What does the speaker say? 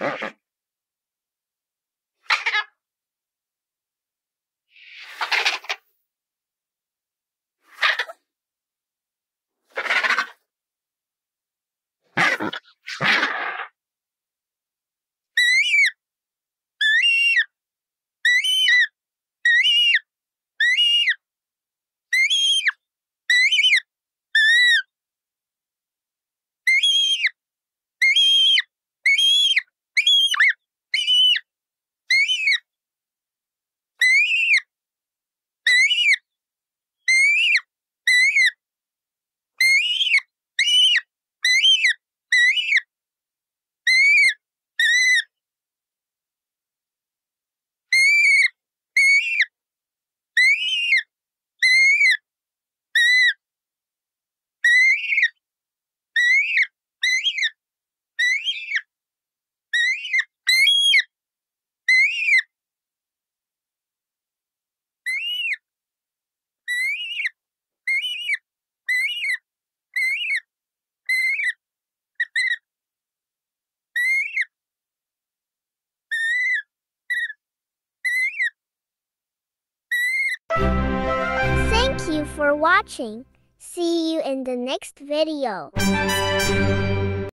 Uh-uh. Thank you for watching. See you in the next video.